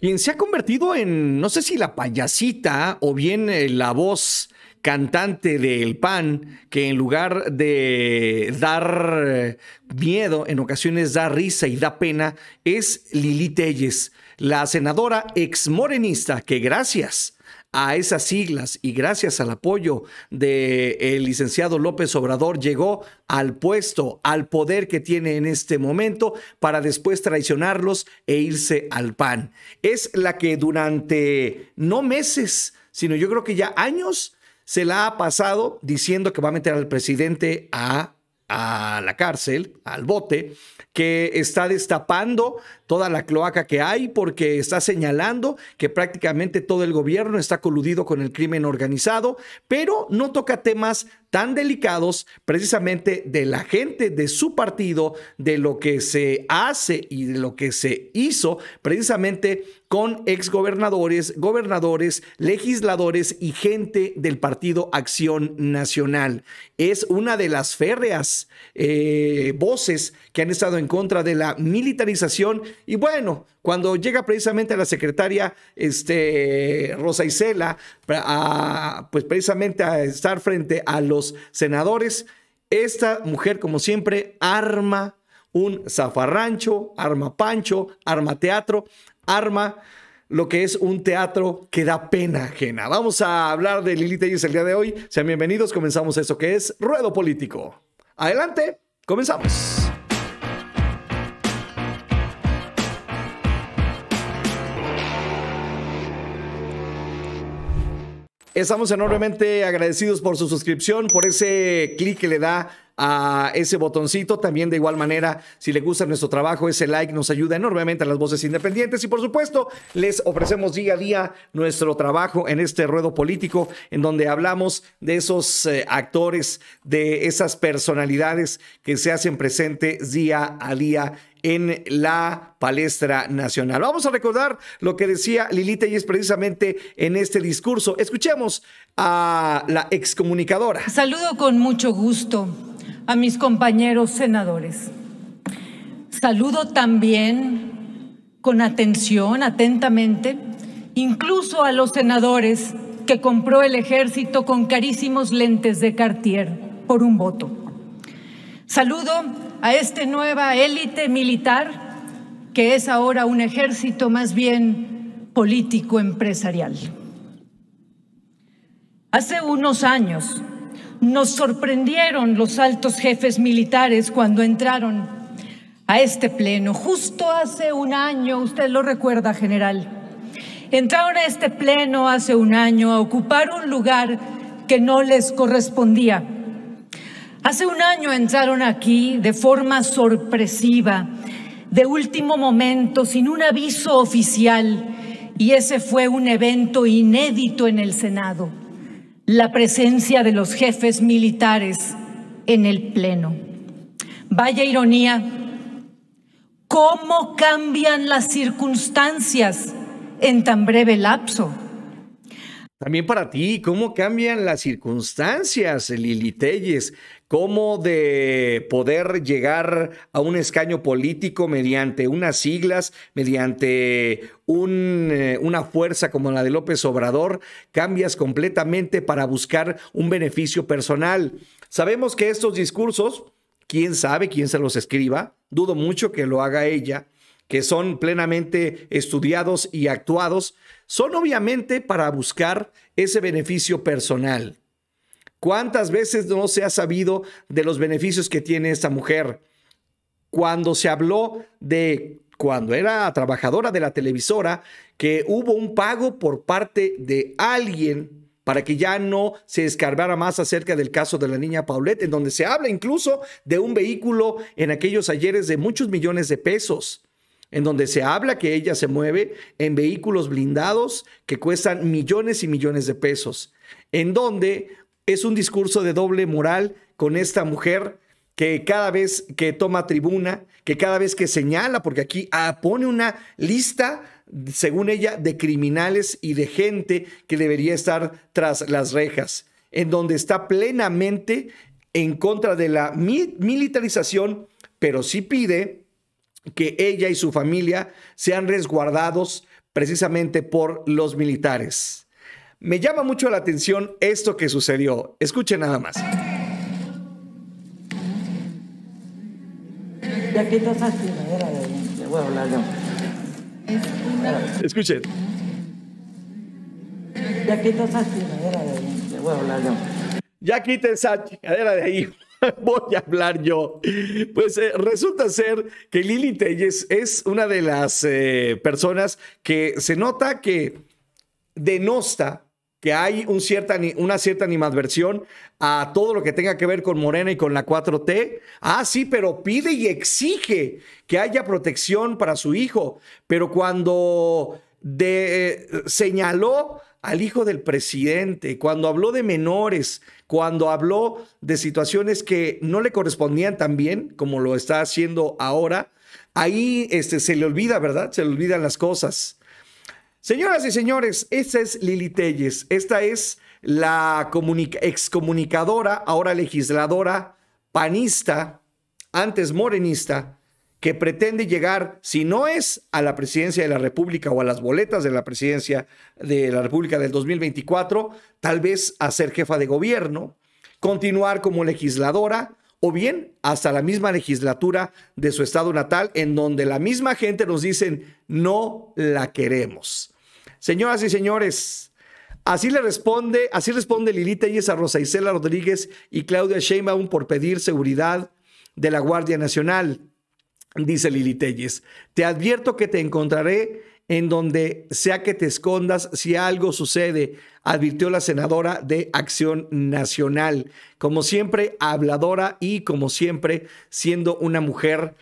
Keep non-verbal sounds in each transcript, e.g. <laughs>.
quien se ha convertido en, no sé si la payasita o bien eh, la voz cantante del pan, que en lugar de dar eh, miedo, en ocasiones da risa y da pena, es Lili Telles, la senadora ex morenista que gracias a esas siglas y gracias al apoyo del licenciado López Obrador llegó al puesto, al poder que tiene en este momento para después traicionarlos e irse al pan. Es la que durante no meses, sino yo creo que ya años se la ha pasado diciendo que va a meter al presidente a a la cárcel, al bote, que está destapando toda la cloaca que hay porque está señalando que prácticamente todo el gobierno está coludido con el crimen organizado, pero no toca temas tan delicados precisamente de la gente de su partido, de lo que se hace y de lo que se hizo precisamente con exgobernadores, gobernadores, legisladores y gente del partido Acción Nacional. Es una de las férreas eh, voces que han estado en contra de la militarización. Y bueno, cuando llega precisamente la secretaria este, Rosa Isela, a, pues precisamente a estar frente a los senadores, esta mujer, como siempre, arma un zafarrancho, arma pancho, arma teatro, arma lo que es un teatro que da pena ajena. Vamos a hablar de Lili es el día de hoy. Sean bienvenidos, comenzamos eso que es Ruedo Político. Adelante, comenzamos. Estamos enormemente agradecidos por su suscripción, por ese clic que le da a ese botoncito. También de igual manera, si le gusta nuestro trabajo, ese like nos ayuda enormemente a las voces independientes. Y por supuesto, les ofrecemos día a día nuestro trabajo en este ruedo político, en donde hablamos de esos eh, actores, de esas personalidades que se hacen presentes día a día en la palestra nacional. Vamos a recordar lo que decía Lilita y es precisamente en este discurso. Escuchemos a la excomunicadora. Saludo con mucho gusto a mis compañeros senadores. Saludo también con atención, atentamente, incluso a los senadores que compró el ejército con carísimos lentes de Cartier por un voto. Saludo a esta nueva élite militar que es ahora un ejército más bien político empresarial. Hace unos años, nos sorprendieron los altos jefes militares cuando entraron a este pleno. Justo hace un año, usted lo recuerda, general, entraron a este pleno hace un año a ocupar un lugar que no les correspondía. Hace un año entraron aquí de forma sorpresiva, de último momento, sin un aviso oficial, y ese fue un evento inédito en el Senado la presencia de los jefes militares en el Pleno. Vaya ironía, ¿cómo cambian las circunstancias en tan breve lapso? También para ti, ¿cómo cambian las circunstancias, Lili Telles? Cómo de poder llegar a un escaño político mediante unas siglas, mediante eh, una fuerza como la de López Obrador, cambias completamente para buscar un beneficio personal. Sabemos que estos discursos, quién sabe quién se los escriba, dudo mucho que lo haga ella, que son plenamente estudiados y actuados, son obviamente para buscar ese beneficio personal. ¿Cuántas veces no se ha sabido de los beneficios que tiene esta mujer? Cuando se habló de cuando era trabajadora de la televisora, que hubo un pago por parte de alguien para que ya no se escarbara más acerca del caso de la niña Paulette, en donde se habla incluso de un vehículo en aquellos ayeres de muchos millones de pesos, en donde se habla que ella se mueve en vehículos blindados que cuestan millones y millones de pesos, en donde es un discurso de doble moral con esta mujer que cada vez que toma tribuna, que cada vez que señala, porque aquí ah, pone una lista, según ella, de criminales y de gente que debería estar tras las rejas, en donde está plenamente en contra de la militarización, pero sí pide que ella y su familia sean resguardados precisamente por los militares. Me llama mucho la atención esto que sucedió. Escuchen nada más. Escuchen. Ya quita esa era de ahí. voy a hablar yo. Ya quita esa chingadera de ahí. <laughs> Voy a hablar yo. Pues eh, resulta ser que Lili Telles es una de las eh, personas que se nota que denosta que hay un cierta, una cierta animadversión a todo lo que tenga que ver con Morena y con la 4T. Ah, sí, pero pide y exige que haya protección para su hijo. Pero cuando eh, señaló al hijo del presidente, cuando habló de menores, cuando habló de situaciones que no le correspondían tan bien, como lo está haciendo ahora, ahí este, se le olvida, ¿verdad? Se le olvidan las cosas. Señoras y señores, esta es Lili Telles. Esta es la excomunicadora, ahora legisladora, panista, antes morenista, que pretende llegar, si no es a la presidencia de la República o a las boletas de la presidencia de la República del 2024, tal vez a ser jefa de gobierno, continuar como legisladora o bien hasta la misma legislatura de su estado natal, en donde la misma gente nos dice no la queremos. Señoras y señores, así le responde, así responde Lilita Telles a Rosa Isela Rodríguez y Claudia Sheinbaum por pedir seguridad de la Guardia Nacional. Dice Lili Telles, te advierto que te encontraré en donde sea que te escondas si algo sucede, advirtió la senadora de Acción Nacional. Como siempre, habladora y como siempre, siendo una mujer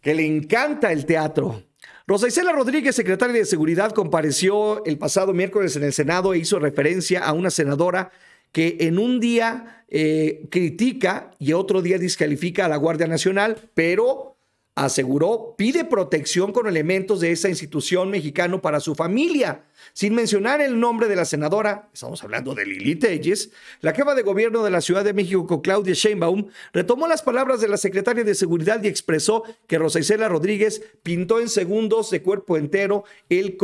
que le encanta el teatro, Rosa Isela Rodríguez, secretaria de Seguridad, compareció el pasado miércoles en el Senado e hizo referencia a una senadora que en un día eh, critica y otro día descalifica a la Guardia Nacional, pero aseguró, pide protección con elementos de esa institución mexicano para su familia. Sin mencionar el nombre de la senadora, estamos hablando de Lili Telles, la jefa de gobierno de la Ciudad de México, con Claudia Sheinbaum, retomó las palabras de la secretaria de Seguridad y expresó que Rosa Isela Rodríguez pintó en segundos de cuerpo entero el,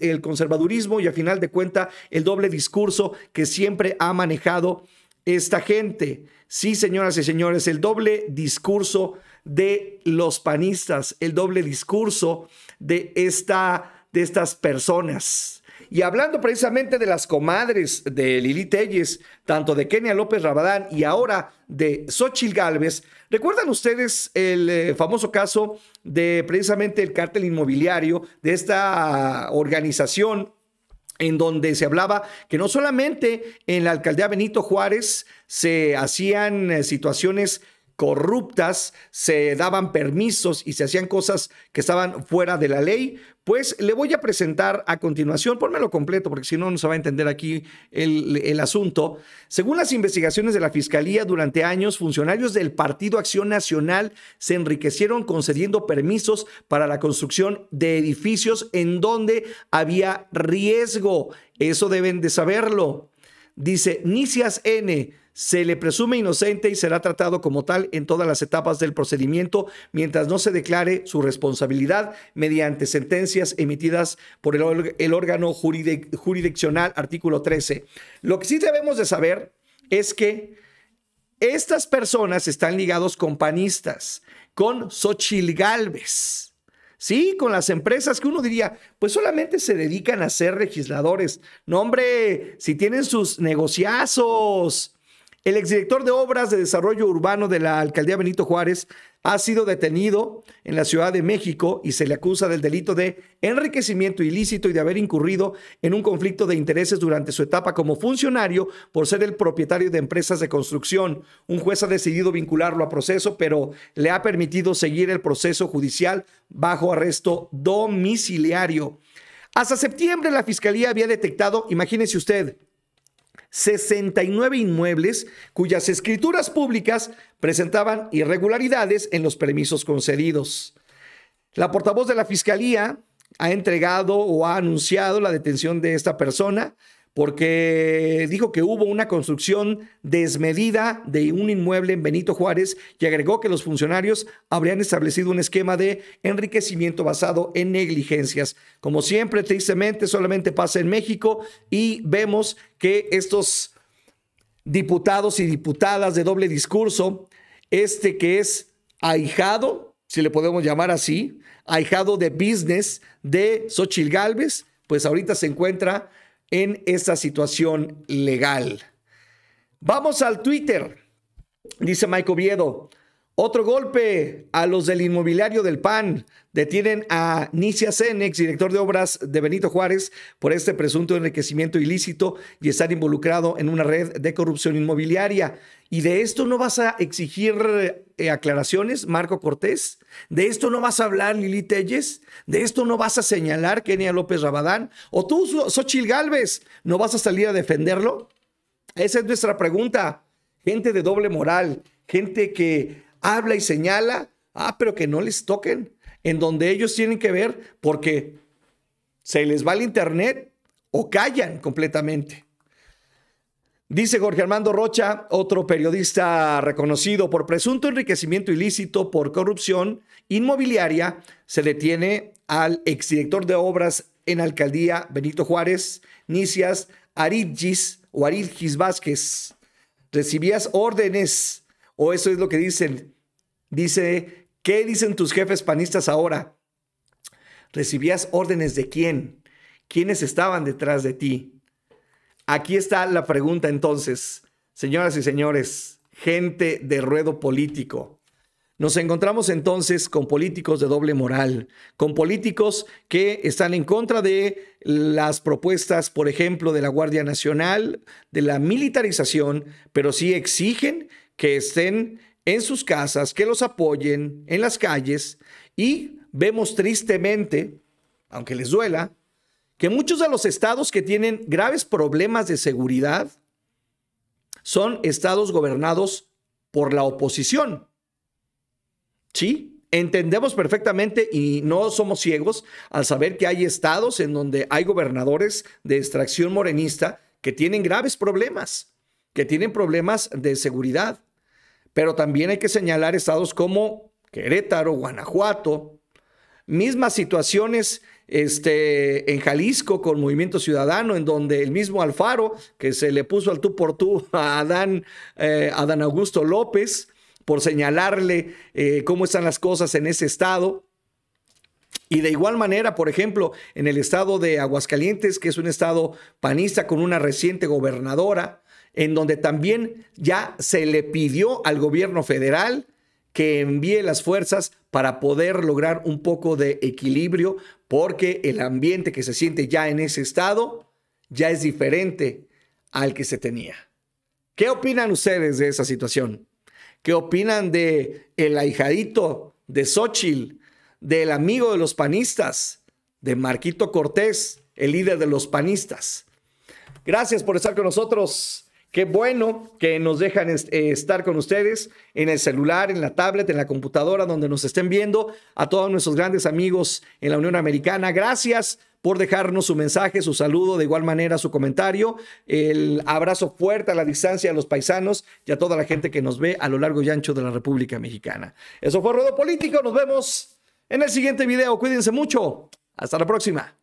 el conservadurismo y a final de cuenta el doble discurso que siempre ha manejado esta gente. Sí, señoras y señores, el doble discurso de los panistas, el doble discurso de, esta, de estas personas. Y hablando precisamente de las comadres de Lili Telles, tanto de Kenia López Rabadán y ahora de Xochil Gálvez, ¿recuerdan ustedes el eh, famoso caso de precisamente el cártel inmobiliario de esta organización en donde se hablaba que no solamente en la alcaldía Benito Juárez se hacían eh, situaciones corruptas, se daban permisos y se hacían cosas que estaban fuera de la ley, pues le voy a presentar a continuación, ponmelo completo porque si no, no se va a entender aquí el, el asunto. Según las investigaciones de la Fiscalía, durante años, funcionarios del Partido Acción Nacional se enriquecieron concediendo permisos para la construcción de edificios en donde había riesgo. Eso deben de saberlo. Dice, Nicias N. Se le presume inocente y será tratado como tal en todas las etapas del procedimiento mientras no se declare su responsabilidad mediante sentencias emitidas por el, órgano jurisdiccional, artículo 13. Lo que sí debemos de saber es que estas personas están ligados con panistas, con Xochilgalves. Galvez. Sí, con las empresas que uno diría, pues solamente se dedican a ser legisladores. No, hombre, si tienen sus negociazos, el exdirector de Obras de Desarrollo Urbano de la Alcaldía Benito Juárez ha sido detenido en la Ciudad de México y se le acusa del delito de enriquecimiento ilícito y de haber incurrido en un conflicto de intereses durante su etapa como funcionario por ser el propietario de empresas de construcción. Un juez ha decidido vincularlo a proceso, pero le ha permitido seguir el proceso judicial bajo arresto domiciliario. Hasta septiembre la Fiscalía había detectado, imagínese usted, 69 inmuebles cuyas escrituras públicas presentaban irregularidades en los permisos concedidos. La portavoz de la Fiscalía ha entregado o ha anunciado la detención de esta persona porque dijo que hubo una construcción desmedida de un inmueble en Benito Juárez y agregó que los funcionarios habrían establecido un esquema de enriquecimiento basado en negligencias. Como siempre, tristemente, solamente pasa en México y vemos que estos diputados y diputadas de doble discurso, este que es ahijado, si le podemos llamar así, ahijado de business de Sochil Gálvez, pues ahorita se encuentra en esta situación legal. Vamos al Twitter, dice Mike Oviedo. Otro golpe a los del inmobiliario del PAN. Detienen a Nicia Senex, director de obras de Benito Juárez, por este presunto enriquecimiento ilícito y estar involucrado en una red de corrupción inmobiliaria. ¿Y de esto no vas a exigir eh, aclaraciones, Marco Cortés? ¿De esto no vas a hablar, Lili Telles? ¿De esto no vas a señalar, Kenia López Rabadán? ¿O tú, Xochil Gálvez, no vas a salir a defenderlo? Esa es nuestra pregunta. Gente de doble moral, gente que habla y señala, ah, pero que no les toquen, en donde ellos tienen que ver porque se les va el internet o callan completamente. Dice Jorge Armando Rocha, otro periodista reconocido por presunto enriquecimiento ilícito por corrupción inmobiliaria, se detiene al exdirector de obras en alcaldía Benito Juárez, Nicias Aridgis o Aridgis Vázquez. Recibías órdenes o eso es lo que dicen. Dice, ¿qué dicen tus jefes panistas ahora? ¿Recibías órdenes de quién? ¿Quiénes estaban detrás de ti? Aquí está la pregunta entonces, señoras y señores, gente de ruedo político. Nos encontramos entonces con políticos de doble moral, con políticos que están en contra de las propuestas, por ejemplo, de la Guardia Nacional, de la militarización, pero sí exigen que estén en sus casas, que los apoyen en las calles y vemos tristemente, aunque les duela, que muchos de los estados que tienen graves problemas de seguridad son estados gobernados por la oposición. ¿Sí? Entendemos perfectamente y no somos ciegos al saber que hay estados en donde hay gobernadores de extracción morenista que tienen graves problemas, que tienen problemas de seguridad. Pero también hay que señalar estados como Querétaro, Guanajuato, mismas situaciones este, en Jalisco con Movimiento Ciudadano, en donde el mismo Alfaro, que se le puso al tú por tú <laughs> a Adán, eh, Adán Augusto López, por señalarle eh, cómo están las cosas en ese estado. Y de igual manera, por ejemplo, en el estado de Aguascalientes, que es un estado panista con una reciente gobernadora, en donde también ya se le pidió al gobierno federal que envíe las fuerzas para poder lograr un poco de equilibrio, porque el ambiente que se siente ya en ese estado ya es diferente al que se tenía. ¿Qué opinan ustedes de esa situación? ¿Qué opinan de el ahijadito de Xochitl, del amigo de los panistas, de Marquito Cortés, el líder de los panistas? Gracias por estar con nosotros. Qué bueno que nos dejan eh, estar con ustedes en el celular, en la tablet, en la computadora, donde nos estén viendo. A todos nuestros grandes amigos en la Unión Americana, gracias por dejarnos su mensaje, su saludo, de igual manera su comentario. El abrazo fuerte a la distancia a los paisanos y a toda la gente que nos ve a lo largo y ancho de la República Mexicana. Eso fue Rodo Político. Nos vemos en el siguiente video. Cuídense mucho. Hasta la próxima.